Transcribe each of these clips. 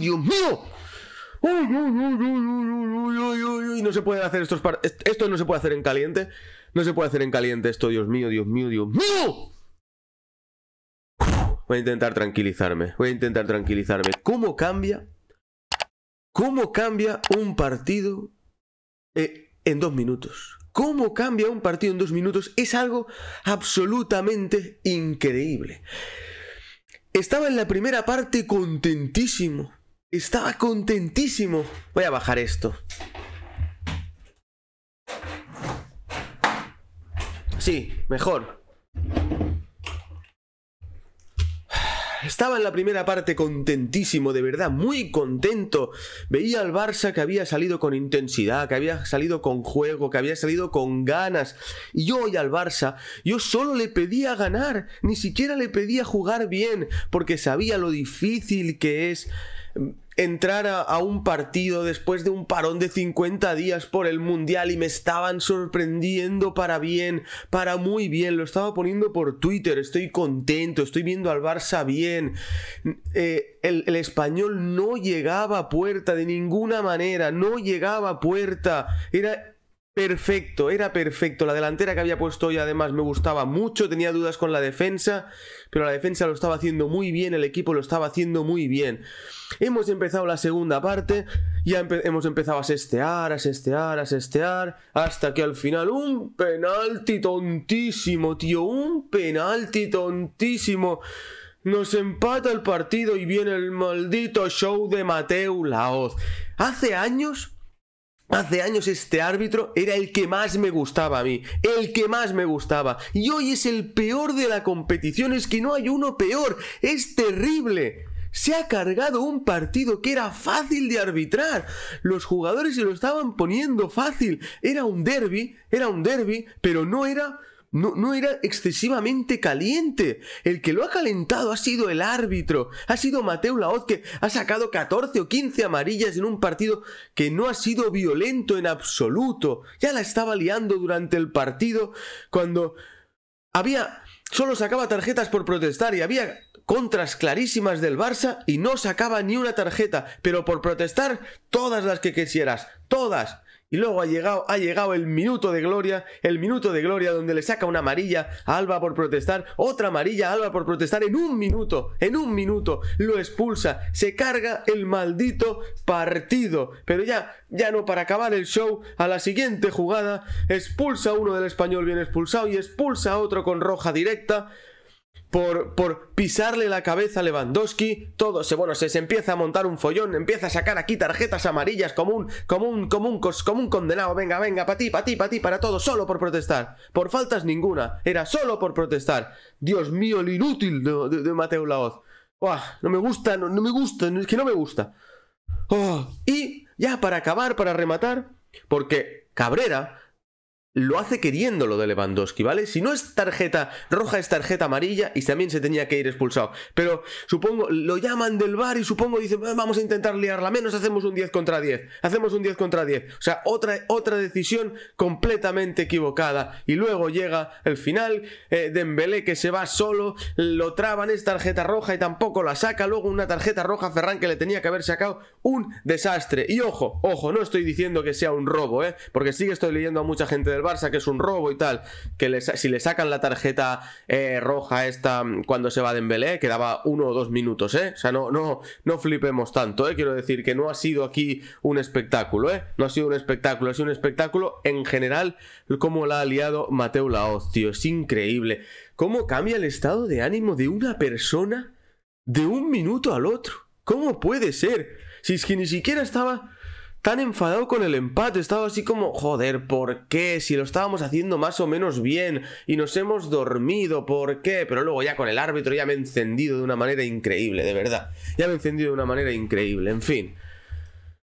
Dios mío! No se puede hacer estos Esto no se puede hacer en caliente. No se puede hacer en caliente esto, Dios mío, Dios mío, Dios mío. Voy a intentar tranquilizarme. Voy a intentar tranquilizarme. ¿Cómo cambia? ¿Cómo cambia un partido eh, en dos minutos? ¿Cómo cambia un partido en dos minutos? Es algo absolutamente increíble. Estaba en la primera parte contentísimo estaba contentísimo. Voy a bajar esto. Sí, mejor. Estaba en la primera parte contentísimo, de verdad, muy contento. Veía al Barça que había salido con intensidad, que había salido con juego, que había salido con ganas. Y yo hoy al Barça, yo solo le pedía ganar, ni siquiera le pedía jugar bien, porque sabía lo difícil que es entrar a, un partido después de un parón de 50 días por el Mundial y me estaban sorprendiendo para bien, para muy bien, lo estaba poniendo por Twitter, estoy contento, estoy viendo al Barça bien, eh, el, el, español no llegaba a puerta de ninguna manera, no llegaba a puerta, era... Perfecto, era perfecto. La delantera que había puesto hoy además me gustaba mucho, tenía dudas con la defensa, pero la defensa lo estaba haciendo muy bien, el equipo lo estaba haciendo muy bien. Hemos empezado la segunda parte, ya hemos empezado a sestear, a sestear, a sestear, hasta que al final un penalti tontísimo, tío, un penalti tontísimo. Nos empata el partido y viene el maldito show de Mateo Laoz. Hace años Hace años este árbitro era el que más me gustaba a mí, el que más me gustaba. Y hoy es el peor de la competición, es que no hay uno peor, es terrible se ha cargado un partido que era fácil de arbitrar. Los jugadores se lo estaban poniendo fácil. Era un derby, era un derby, pero no era no, era excesivamente caliente. El que lo ha calentado ha sido el árbitro. Ha sido Mateo Laoz que ha sacado 14 o 15 amarillas en un partido que no ha sido violento en absoluto. Ya la estaba liando durante el partido cuando había... Solo sacaba tarjetas por protestar y había contras clarísimas del Barça y no sacaba ni una tarjeta, pero por protestar todas las que quisieras, todas. Y luego ha llegado, ha llegado el minuto de gloria, el minuto de gloria donde le saca una amarilla a Alba por protestar, otra amarilla a Alba por protestar en un minuto, en un minuto, lo expulsa, se carga el maldito partido. Pero ya, ya no para acabar el show, a la siguiente jugada, expulsa uno del español bien expulsado y expulsa a otro con roja directa por, pisarle la cabeza a Lewandowski, todo se, bueno, se, empieza a montar un follón, empieza a sacar aquí tarjetas amarillas como un, como como un, condenado, venga, venga, para ti, para ti, para ti, para todo, solo por protestar, por faltas ninguna, era solo por protestar. Dios mío, el inútil de, Mateo Laoz. no me gusta, no, me gusta, es que no me gusta. Oh, y ya para acabar, para rematar, porque Cabrera lo hace queriendo lo de Lewandowski, ¿vale? Si no es tarjeta roja, es tarjeta amarilla y también se tenía que ir expulsado. Pero supongo, lo llaman del bar y supongo dicen, ah, vamos a intentar liarla menos, hacemos un 10 contra 10, hacemos un 10 contra 10. O sea, otra, otra decisión completamente equivocada. Y luego llega el final, de eh, Dembélé que se va solo, lo traban, es tarjeta roja y tampoco la saca. Luego una tarjeta roja Ferran que le tenía que haber sacado un desastre. Y ojo, ojo, no estoy diciendo que sea un robo, ¿eh? Porque sí que estoy leyendo a mucha gente del Barça, que es un robo y tal, que si le sacan la tarjeta eh, roja esta cuando se va Dembélé, quedaba quedaba uno o dos minutos, ¿eh? O sea, no, no, no flipemos tanto, ¿eh? Quiero decir que no ha sido aquí un espectáculo, ¿eh? No ha sido un espectáculo, ha sido un espectáculo en general como la ha liado Mateo Laoz, tío, es increíble. ¿Cómo cambia el estado de ánimo de una persona de un minuto al otro? ¿Cómo puede ser? Si es que ni siquiera estaba tan enfadado con el empate, estaba así como, joder, ¿por qué? Si lo estábamos haciendo más o menos bien y nos hemos dormido, ¿por qué? Pero luego ya con el árbitro ya me he encendido de una manera increíble, de verdad. Ya me he encendido de una manera increíble, en fin.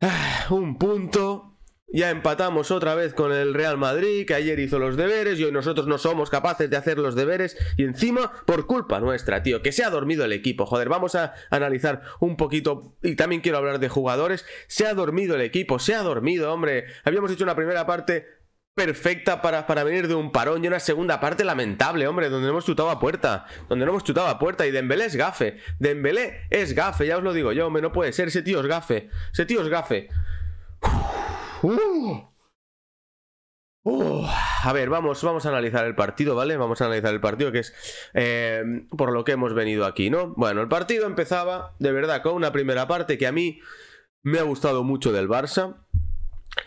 Ah, un punto, ya empatamos otra vez con el Real Madrid, que ayer hizo los deberes y hoy nosotros no somos capaces de hacer los deberes. Y encima, por culpa nuestra, tío, que se ha dormido el equipo. Joder, vamos a analizar un poquito. Y también quiero hablar de jugadores. Se ha dormido el equipo, se ha dormido, hombre. Habíamos hecho una primera parte perfecta para, para, venir de un parón y una segunda parte lamentable, hombre, donde no hemos chutado a puerta, donde no hemos chutado a puerta y Dembélé es gafe, Dembélé es gafe, ya os lo digo yo, hombre, no puede ser, ese tío es gafe, ese tío es gafe. Uh. Uh, a ver, vamos, vamos a analizar el partido, ¿vale? Vamos a analizar el partido que es eh, por lo que hemos venido aquí, ¿no? Bueno, el partido empezaba, de verdad, con una primera parte que a mí me ha gustado mucho del Barça.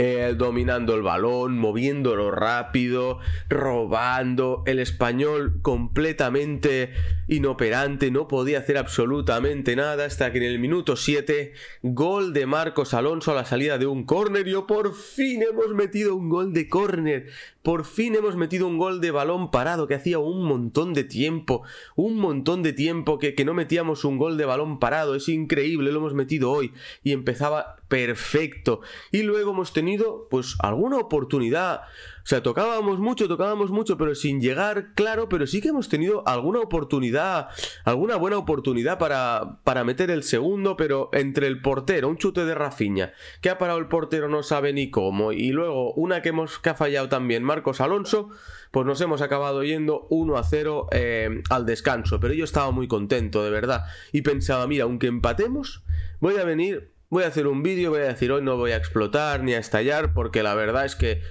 Eh, dominando el balón, moviéndolo rápido, robando. El español completamente inoperante, no podía hacer absolutamente nada hasta que en el minuto 7, gol de Marcos Alonso a la salida de un córner. Yo oh, por fin hemos metido un gol de córner. Por fin hemos metido un gol de balón parado que hacía un montón de tiempo, un montón de tiempo que, no metíamos un gol de balón parado. Es increíble, lo hemos metido hoy y empezaba perfecto. Y luego hemos tenido pues alguna oportunidad. O sea, tocábamos mucho, tocábamos mucho, pero sin llegar, claro, pero sí que hemos tenido alguna oportunidad, alguna buena oportunidad para, para meter el segundo, pero entre el portero, un chute de Rafiña, que ha parado el portero no sabe ni cómo, y luego una que hemos que ha fallado también, Marcos Alonso, pues nos hemos acabado yendo 1 a 0 eh, al descanso. Pero yo estaba muy contento, de verdad. Y pensaba, mira, aunque empatemos, voy a venir, voy a hacer un vídeo, voy a decir, hoy no voy a explotar ni a estallar, porque la verdad es que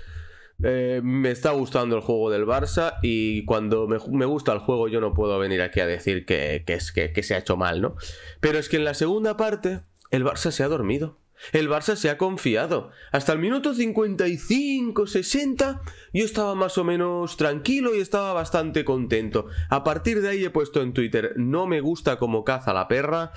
eh, me está gustando el juego del Barça y cuando me, gusta el juego yo no puedo venir aquí a decir que, es, que se ha hecho mal, ¿no? Pero es que en la segunda parte el Barça se ha dormido. El Barça se ha confiado. Hasta el minuto 55, 60, yo estaba más o menos tranquilo y estaba bastante contento. A partir de ahí he puesto en Twitter, no me gusta como caza la perra,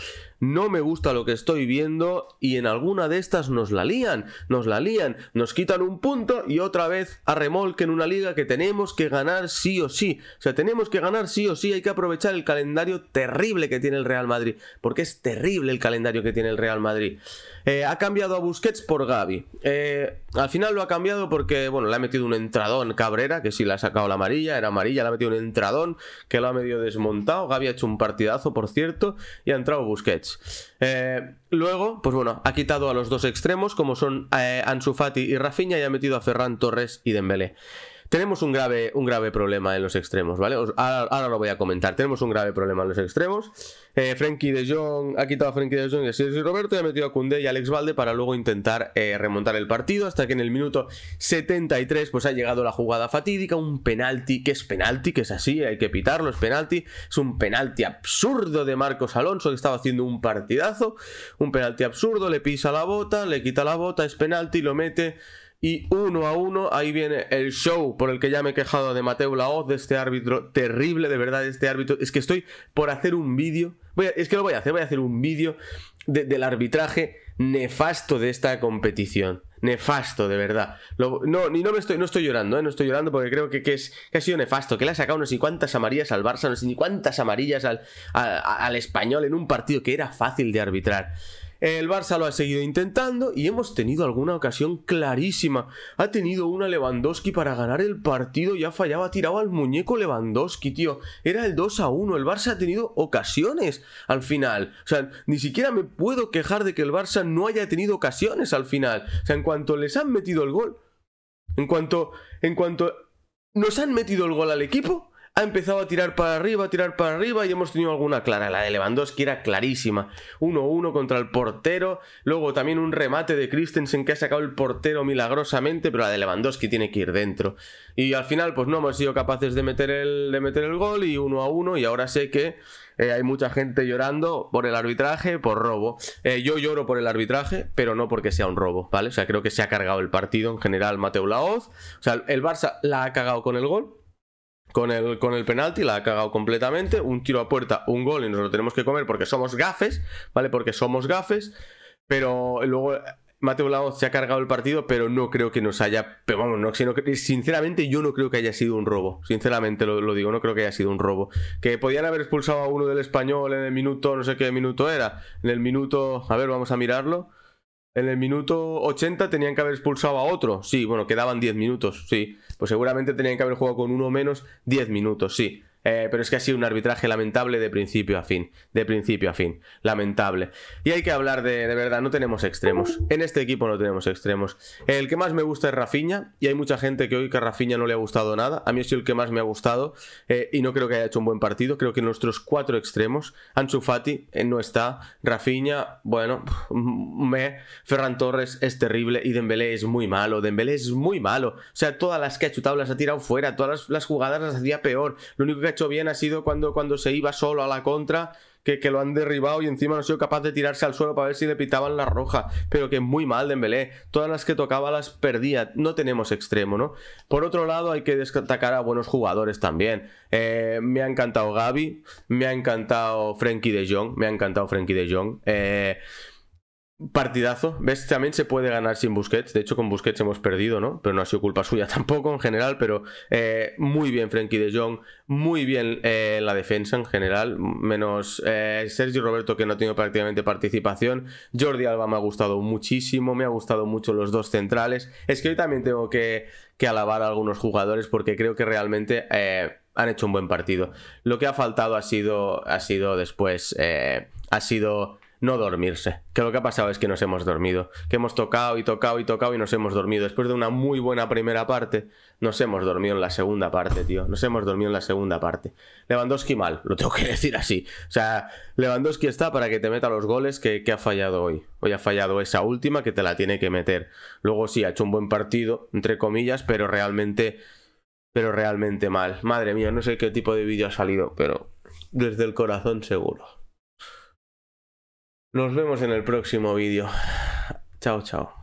no me gusta lo que estoy viendo y en alguna de estas nos la lían, nos la lían, nos quitan un punto y otra vez a remolque en una liga que tenemos que ganar sí o sí. O sea, tenemos que ganar sí o sí, hay que aprovechar el calendario terrible que tiene el Real Madrid, porque es terrible el calendario que tiene el Real Madrid. Eh, ha cambiado a Busquets por Gaby. Eh, al final lo ha cambiado porque, bueno, le ha metido un entradón Cabrera, que sí le ha sacado la amarilla, era amarilla, le ha metido un entradón que lo ha medio desmontado. Gaby ha hecho un partidazo, por cierto, y ha entrado Busquets. Eh, luego, pues bueno, ha quitado a los dos extremos, como son Ansufati eh, Ansu y Rafinha, y ha metido a Ferran Torres y Dembélé. Tenemos un grave, un grave problema en los extremos, ¿vale? ahora, lo voy a comentar. Tenemos un grave problema en los extremos. Eh, Frenkie de Jong ha quitado a Frenkie de Jong y a Sergio Roberto y ha metido a Cundé y a Alex Valde para luego intentar eh, remontar el partido hasta que en el minuto 73 pues ha llegado la jugada fatídica, un penalti que es penalti, que es así, hay que pitarlo, es penalti. Es un penalti absurdo de Marcos Alonso que estaba haciendo un partidazo, un penalti absurdo, le pisa la bota, le quita la bota, es penalti, lo mete... Y uno a uno, ahí viene el show por el que ya me he quejado de Mateo Laoz, de este árbitro terrible, de verdad, de este árbitro. Es que estoy por hacer un vídeo. es que lo voy a hacer, voy a hacer un vídeo del arbitraje nefasto de esta competición. Nefasto, de verdad. no, ni no me estoy, no estoy llorando, ¿eh? no estoy llorando porque creo que, es, que ha sido nefasto, que le ha sacado no sé cuántas amarillas al Barça, no sé ni cuántas amarillas al, al español en un partido que era fácil de arbitrar. El Barça lo ha seguido intentando y hemos tenido alguna ocasión clarísima. Ha tenido una Lewandowski para ganar el partido, ya fallaba, tirado al muñeco Lewandowski, tío. Era el 2 a 1. El Barça ha tenido ocasiones al final. O sea, ni siquiera me puedo quejar de que el Barça no haya tenido ocasiones al final. O sea, en cuanto les han metido el gol, en cuanto, en cuanto nos han metido el gol al equipo, ha empezado a tirar para arriba, a tirar para arriba y hemos tenido alguna clara. La de Lewandowski era clarísima. 1-1 contra el portero. Luego también un remate de Christensen que ha sacado el portero milagrosamente, pero la de Lewandowski tiene que ir dentro. Y al final, pues no hemos sido capaces de meter el, de meter el gol y 1-1. Y ahora sé que eh, hay mucha gente llorando por el arbitraje, por robo. Eh, yo lloro por el arbitraje, pero no porque sea un robo, ¿vale? O sea, creo que se ha cargado el partido en general Mateo Laoz. O sea, el Barça la ha cagado con el gol con el, penalti, la ha cagado completamente, un tiro a puerta, un gol y nos lo tenemos que comer porque somos gafes, ¿vale? Porque somos gafes, pero luego Mateo Laoz se ha cargado el partido, pero no creo que nos haya. Pero vamos, no, sino que, sinceramente, yo no creo que haya sido un robo. Sinceramente lo, lo, digo, no creo que haya sido un robo. Que podían haber expulsado a uno del español en el minuto, no sé qué minuto era. En el minuto. A ver, vamos a mirarlo. En el minuto 80 tenían que haber expulsado a otro. Sí, bueno, quedaban 10 minutos, sí. Pues seguramente tenían que haber jugado con uno menos 10 minutos, sí. Eh, pero es que ha sido un arbitraje lamentable de principio a fin. De principio a fin. Lamentable. Y hay que hablar de, de verdad, no tenemos extremos. En este equipo no tenemos extremos. El que más me gusta es Rafiña. Y hay mucha gente que hoy que a Rafiña no le ha gustado nada. A mí es el que más me ha gustado. Eh, y no creo que haya hecho un buen partido. Creo que nuestros cuatro extremos. Ansu Fati eh, no está. Rafiña, bueno, me. Ferran Torres es terrible. Y Dembélé es muy malo. Dembélé es muy malo. O sea, todas las que ha chutado las ha tirado fuera. Todas las, las jugadas las hacía peor. Lo único que hecho bien ha sido cuando, cuando se iba solo a la contra, que, que, lo han derribado y encima no ha sido capaz de tirarse al suelo para ver si le pitaban la roja. Pero que muy mal Dembélé. Todas las que tocaba las perdía. No tenemos extremo, ¿no? Por otro lado, hay que destacar a buenos jugadores también. Eh, me ha encantado Gaby, me ha encantado frankie de Jong, me ha encantado frankie de Jong. Eh, Partidazo, ves, también se puede ganar sin Busquets. De hecho, con Busquets hemos perdido, ¿no? Pero no ha sido culpa suya tampoco en general. Pero eh, muy bien Frenkie de Jong, muy bien eh, la defensa en general. Menos eh, Sergio Roberto, que no ha tenido prácticamente participación. Jordi Alba me ha gustado muchísimo, me ha gustado mucho los dos centrales. Es que hoy también tengo que, que alabar a algunos jugadores porque creo que realmente han hecho un buen partido. Lo que ha faltado ha sido, ha sido después, ha sido no dormirse. Que lo que ha pasado es que nos hemos dormido. Que hemos tocado y tocado y tocado y nos hemos dormido. Después de una muy buena primera parte, nos hemos dormido en la segunda parte, tío. Nos hemos dormido en la segunda parte. Lewandowski mal, lo tengo que decir así. O sea, Lewandowski está para que te meta los goles que, ha fallado hoy. Hoy ha fallado esa última que te la tiene que meter. Luego sí, ha hecho un buen partido, entre comillas, pero realmente... Pero realmente mal. Madre mía, no sé qué tipo de vídeo ha salido, pero desde el corazón seguro. Nos vemos en el próximo vídeo. Chao, chao.